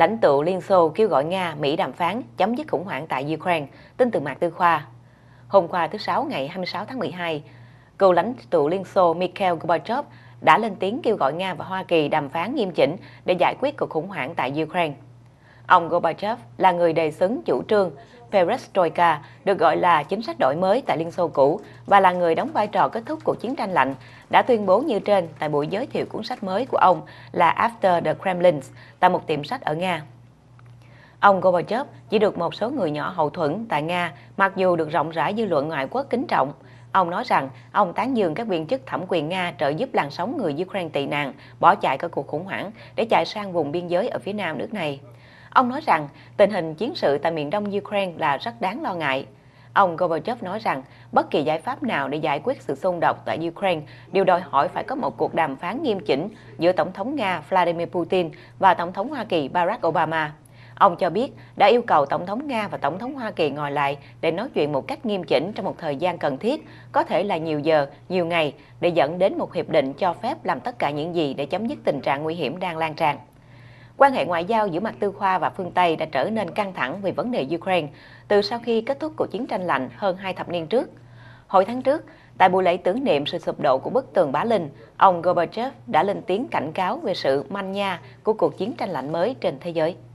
Lãnh tụ Liên Xô kêu gọi Nga, Mỹ đàm phán chấm dứt khủng hoảng tại Ukraine, tin từ Mạc Tư Khoa. Hôm qua thứ Sáu ngày 26 tháng 12, cựu lãnh tụ Liên Xô Mikhail Gorbachev đã lên tiếng kêu gọi Nga và Hoa Kỳ đàm phán nghiêm chỉnh để giải quyết cuộc khủng hoảng tại Ukraine. Ông Gorbachev là người đề xướng chủ trương Perestroika, được gọi là chính sách đổi mới tại Liên Xô cũ và là người đóng vai trò kết thúc cuộc chiến tranh lạnh, đã tuyên bố như trên tại buổi giới thiệu cuốn sách mới của ông là After the Kremlin tại một tiệm sách ở Nga. Ông Gorbachev chỉ được một số người nhỏ hậu thuẫn tại Nga, mặc dù được rộng rãi dư luận ngoại quốc kính trọng. Ông nói rằng ông tán dương các viên chức thẩm quyền Nga trợ giúp làn sóng người Ukraine tị nạn bỏ chạy khỏi cuộc khủng hoảng để chạy sang vùng biên giới ở phía nam nước này. Ông nói rằng tình hình chiến sự tại miền đông Ukraine là rất đáng lo ngại. Ông Gorbachev nói rằng bất kỳ giải pháp nào để giải quyết sự xung đột tại Ukraine đều đòi hỏi phải có một cuộc đàm phán nghiêm chỉnh giữa Tổng thống Nga Vladimir Putin và Tổng thống Hoa Kỳ Barack Obama. Ông cho biết đã yêu cầu Tổng thống Nga và Tổng thống Hoa Kỳ ngồi lại để nói chuyện một cách nghiêm chỉnh trong một thời gian cần thiết, có thể là nhiều giờ, nhiều ngày, để dẫn đến một hiệp định cho phép làm tất cả những gì để chấm dứt tình trạng nguy hiểm đang lan tràn quan hệ ngoại giao giữa mặt tư khoa và phương Tây đã trở nên căng thẳng vì vấn đề Ukraine từ sau khi kết thúc cuộc chiến tranh lạnh hơn hai thập niên trước. Hồi tháng trước, tại buổi lễ tưởng niệm sự sụp đổ của bức tường Bá Linh, ông Gorbachev đã lên tiếng cảnh cáo về sự manh nha của cuộc chiến tranh lạnh mới trên thế giới.